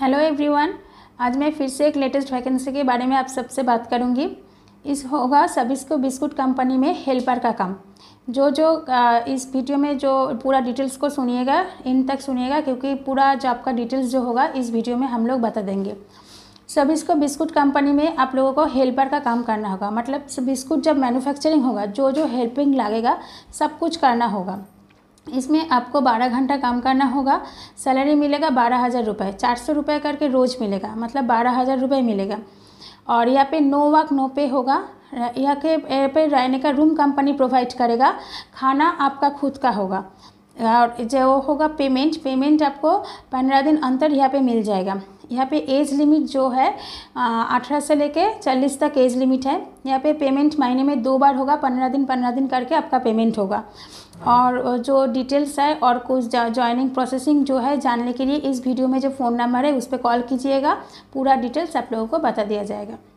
hello everyone आज मैं फिर से एक लेटेस्ट वैकेंसी के बारे में आप सबसे बात करूंगी इस होगा सबिस्को बिस्कुट कंपनी में हेल्पर का काम जो जो इस वीडियो में जो पूरा डिटेल्स को सुनिएगा इन तक सुनिएगा क्योंकि पूरा जो आपका डिटेल्स जो होगा इस वीडियो में हम लोग बता देंगे सबिस्को बिस्कुट कंपनी में आप लोगों को हेल्पर का काम करना होगा मतलब बिस्कुट जब मैन्युफैक्चरिंग होगा जो जो हेल्पिंग लगेगा सब कुछ करना होगा इसमें आपको 12 घंटा काम करना होगा सैलरी मिलेगा बारह हज़ार रुपये चार सौ रुपये करके रोज़ मिलेगा मतलब बारह हज़ार रुपये मिलेगा और यहाँ पे नो वर्क नो पे होगा यहाँ के यहाँ पे रहने का रूम कंपनी प्रोवाइड करेगा खाना आपका खुद का होगा और जो होगा पेमेंट पेमेंट आपको पंद्रह दिन अंतर यहाँ पे मिल जाएगा यहाँ पे एज लिमिट जो है अठारह से लेके चालीस तक एज लिमिट है यहाँ पे पेमेंट महीने में दो बार होगा पंद्रह दिन पंद्रह दिन करके आपका पेमेंट होगा और जो डिटेल्स है और कुछ ज्वाइनिंग प्रोसेसिंग जो है जानने के लिए इस वीडियो में जो फ़ोन नंबर है उस पर कॉल कीजिएगा पूरा डिटेल्स आप लोगों को बता दिया जाएगा